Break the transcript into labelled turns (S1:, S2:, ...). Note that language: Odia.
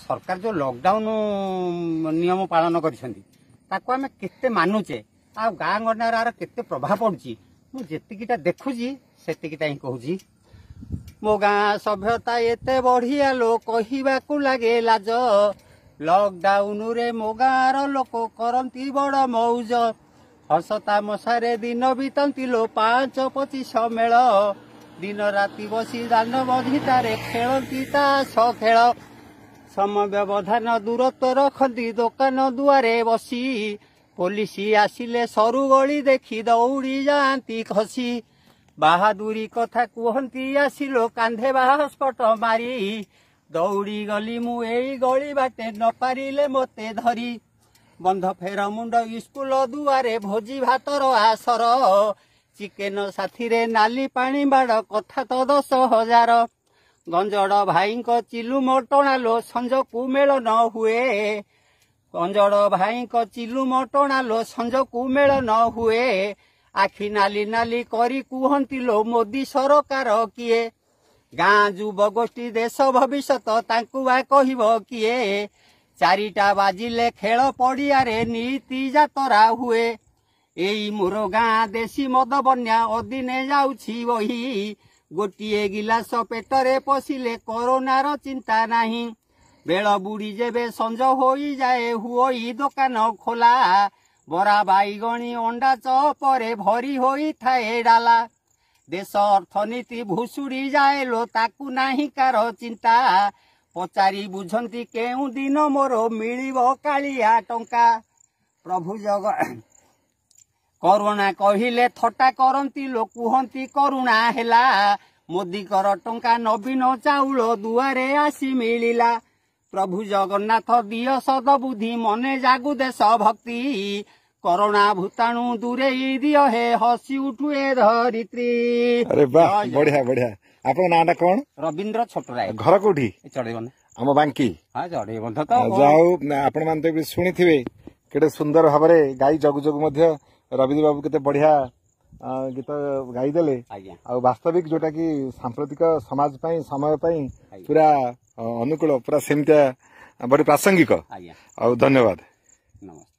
S1: ସରକାର ଯେଉଁ ଲକଡାଉନ ନିୟମ ପାଳନ କରିଛନ୍ତି ତାକୁ ଆମେ କେତେ ମାନୁଛେ ଆଉ ଗାଁ ଗଣ୍ଡାରେ ଆର କେତେ ପ୍ରଭାବ ପଡ଼ୁଛି ମୁଁ ଯେତିକିଟା ଦେଖୁଛି ସେତିକିଟା ହିଁ କହୁଛି ମୋ ଗାଁ ସଭ୍ୟତା ଏତେ ବଢ଼ିଆ ଲୋ କହିବାକୁ ଲାଗେ ଲାଜ ଲକଡାଉନରେ ମୋ ଗାଁର ଲୋକ କରନ୍ତି ବଡ଼ ମଉଜ ହସତା ମଶାରେ ଦିନ ବିତନ୍ତି ଲୋ ପାଞ୍ଚ ପଚିଶ ମେଳ ଦିନ ରାତି ବସି ଦାନ ବଧିତାରେ ଖେଳନ୍ତି ତାସ ଖେଳ ସମବ୍ୟବଧାନ ଦୂରତ୍ୱ ରଖନ୍ତି ଦୋକାନ ଦୁଆରେ ବସି ପୋଲିସ ଆସିଲେ ସରୁ ଗଳି ଦେଖି ଦୌଡ଼ି ଯାଆନ୍ତି ଖସି ବାହାଦୁରୀ କଥା କୁହନ୍ତି ଆସିଲୁ କାନ୍ଧେ ବାହାସ୍ଫଟ ମାରି ଦୌଡ଼ି ଗଲି ମୁଁ ଏଇ ଗଳି ବାଟେ ନ ପାରିଲେ ମୋତେ ଧରି ବନ୍ଧ ଫେର ମୁଣ୍ଡ ସ୍କୁଲ ଦୁଆରେ ଭୋଜି ଭାତର ଆସର ଚିକେନ ସାଥିରେ ନାଲି ପାଣି ବାଡ଼ କଥା ତ ଦଶ ହଜାର ଗଞ୍ଜଡ଼ ଭାଇଙ୍କ ଚିଲୁ ମଟଣା ଲୋ ସଞ୍ଜକୁ ମେଳ ନ ହୁଏ ଗଞ୍ଜଡ଼ ଭାଇଙ୍କ ଚିଲୁ ମଟଣା ଲୋ ସଞ୍ଜକୁ ମେଳ ନ ହୁଏ ଆଖି ନାଲି ନାଲି କରି କୁହନ୍ତି ଲୋ ମୋଦି ସରକାର କିଏ ଗାଁ ଯୁବଗୋଷ୍ଠୀ ଦେଶ ଭବିଷ୍ୟତ ତାଙ୍କୁ ବା କହିବ କିଏ ଚାରିଟା ବାଜିଲେ ଖେଳ ପଡ଼ିଆରେ ନୀତି ଯାତରା ହୁଏ ଏଇ ମୋର ଗାଁ ଦେଶୀ ମଦ ବନ୍ୟା ଅଦିନେ ଯାଉଛି ବହି ଗୋଟିଏ ଗିଲାସ ପେଟରେ ପଶିଲେ କରୋନାର ଚିନ୍ତା ନାହିଁ ବେଳ ବୁଡ଼ି ଯେବେ ସଞ୍ଜ ହୋଇଯାଏ ହୁଅଇ ଦୋକାନ ଖୋଲା ବରା ବାଇଗଣୀ ଅଣ୍ଡା ଚପରେ ଭରି ହୋଇଥାଏ ଡାଲା ଦେଶ ଅର୍ଥନୀତି ଭୁଷୁଡ଼ି ଯାଏ ଲୋ ତାକୁ ନାହିଁ କାର ଚିନ୍ତା ପଚାରି ବୁଝନ୍ତି କେଉଁ ଦିନ ମୋର ମିଳିବ କାଳିଆ ଟଙ୍କା ପ୍ରଭୁ ଜଗ कोरोना कहिले ठटा करंती लोक हंती करुणा हैला मोदी कर टंका नवीन चاولो दुवारे आसी मिलिला प्रभु जगन्नाथ दियो सदबुधि मने जागू दे सब भक्ति कोरोना भूतानु दुरे दियो हे हसी उठुए धरित्री अरे बा बढिया बढिया आपण नाम आ कोण
S2: रविन्द्र छोटरा घर कोठी चढे मन हम बांकी
S1: हां चढे बन्थो जाओ
S2: आपण मान त सुनिथिबे କେତେ ସୁନ୍ଦର ଭାବରେ ଗାଈ ଜଗୁ ଜଗୁ ମଧ୍ୟ ରବିନ୍ଦ୍ର ବାବୁ କେତେ ବଢିଆ ଗୀତ ଗାଇଦେଲେ ଆଉ ବାସ୍ତବିକ ଯୋଉଟା କି ସାମ୍ପ୍ରତିକ ସମାଜ ପାଇଁ ସମୟ ପାଇଁ ପୁରା ଅନୁକୂଳ ପୁରା ସେମିତିଆ ବଡ଼ି ପ୍ରାସଙ୍ଗିକ ଆଉ ଧନ୍ୟବାଦ ନମସ୍କାର